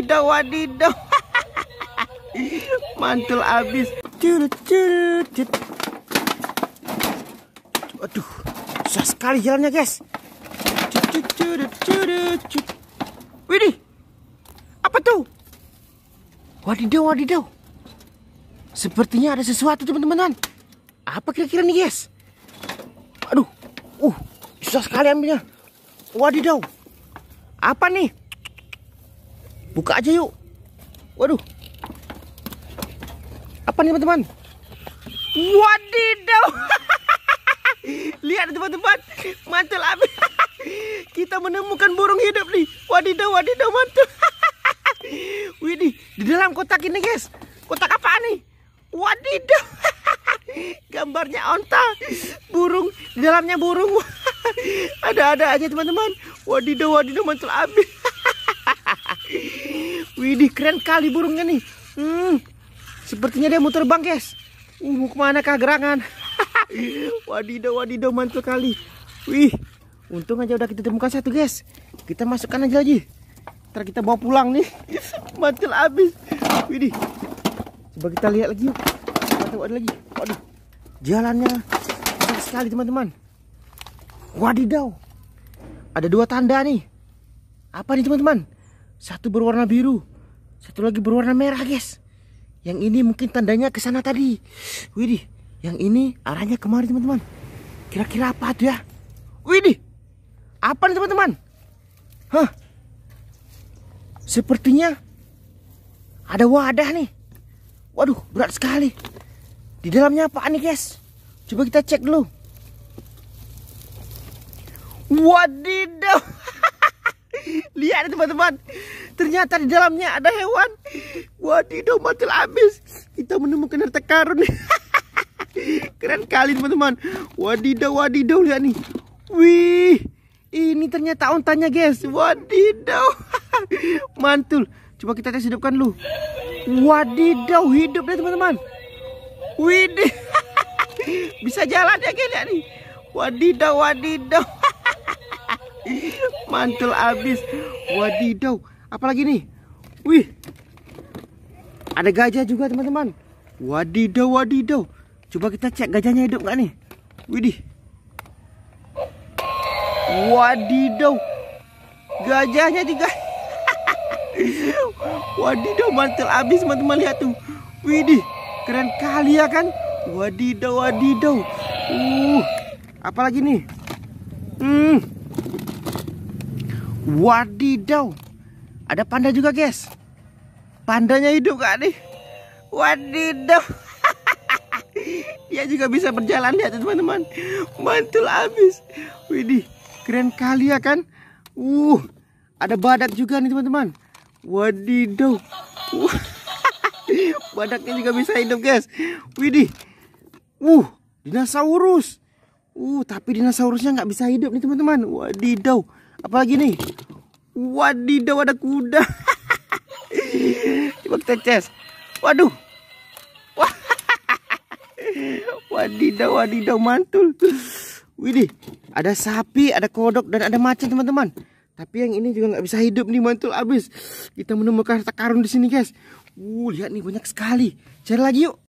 wadidaw wadidaw mantul abis curut curut aduh susah sekali jalannya guys Widi widih apa tuh wadidaw wadidaw sepertinya ada sesuatu teman-teman apa kira-kira nih guys aduh uh susah sekali ambilnya wadidaw apa nih Buka aja yuk. Waduh. Apa nih teman-teman? Wadidaw. Lihat teman-teman. Mantul abis. Kita menemukan burung hidup nih. Wadidaw, wadidaw, mantul. Widih, di dalam kotak ini guys. Kotak apa nih? Wadidaw. Gambarnya onta. Burung. Di dalamnya burung. Ada-ada aja teman-teman. Wadidaw, wadidaw, mantul abis. Widih, keren kali burungnya nih. Hmm, sepertinya dia muter terbang, guys. Uh, mau kemana kah gerangan? wadidaw, wadidaw, mantul kali. Wih, untung aja udah kita temukan satu, guys. Kita masukkan aja lagi. Ntar kita bawa pulang nih. mantul abis. Widih. Coba kita lihat lagi yuk. Kita tahu ada lagi. Waduh, jalannya besar sekali, teman-teman. Wadidaw. Ada dua tanda nih. Apa nih, teman-teman? Satu berwarna biru, satu lagi berwarna merah, guys. Yang ini mungkin tandanya ke sana tadi. Widih, yang ini arahnya kemari, teman-teman. Kira-kira apa tuh ya? Widih. Apa nih, teman-teman? Hah? Sepertinya ada wadah nih. Waduh, berat sekali. Di dalamnya apa nih, guys? Coba kita cek dulu. Wadidaw. Lihat teman-teman. Ternyata di dalamnya ada hewan. Wadidaw matil abis. Kita menemukan harta karun. Keren kali teman-teman. Wadidaw, wadidaw. Lihat nih. Wih. Ini ternyata ontanya guys. Wadidaw. Mantul. Coba kita tes hidupkan lu. Wadidaw hidup deh teman-teman. Wih, Bisa jalan ya guys lihat nih. Wadidaw, wadidaw. Mantul abis. Wadidaw. Apalagi nih? Wih. Ada gajah juga, teman-teman. Wadidaw, wadidaw. Coba kita cek gajahnya hidup nggak nih? Widih. Wadidaw. Gajahnya juga. wadidaw, mantel abis teman-teman lihat tuh. Widih, keren kali ya kan? Wadidaw, wadidaw. Uh, apalagi nih? Hmm. Wadidaw. Ada panda juga guys. Pandanya hidup kak nih? Wadidaw. Dia juga bisa berjalan lihat teman-teman. Mantul abis. Widih, keren kali ya kan? Uh, ada badak juga nih teman-teman. Wadidaw. Uh, badaknya juga bisa hidup guys. Widih. Uh, dinosaurus. Uh, tapi dinosaurusnya nggak bisa hidup nih teman-teman. Wadidaw. Apalagi nih? Wadidaw ada kuda. Coba kita cek. Waduh. Wadidaw, wadidaw mantul. Widih, ada sapi, ada kodok dan ada macan teman-teman. Tapi yang ini juga nggak bisa hidup nih mantul abis. Kita menemukan harta karun di sini guys. Uh, lihat nih banyak sekali. Cari lagi yuk.